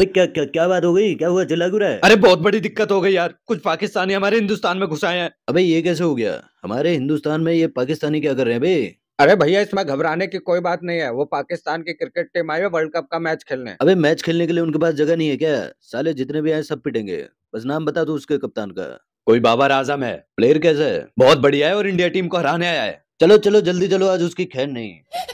अबे क्या क्या क्या बात हो गई क्या हुआ चिल्ला क्यों रहा है अरे बहुत बड़ी दिक्कत हो गई यार कुछ पाकिस्तानी हमारे हिंदुस्तान में घुस आए हैं अबे ये कैसे हो गया हमारे हिंदुस्तान में ये पाकिस्तानी क्या कर रहे हैं बे अरे भैया इसमें घबराने की कोई बात नहीं है वो पाकिस्तान की क्रिकेट टीम आई है वर्ल्ड कप का मैच खेलने अबे मैच खेलने के लिए उनके पास जगह नहीं है क्या साले जितने भी आए सब पिटेंगे बस नाम बता दो उसके कप्तान का कोई बाबर आजम है प्लेयर कैसा है बहुत बढ़िया है और इंडिया टीम को हराने आया है चलो चलो जल्दी चलो आज उसकी खैर नहीं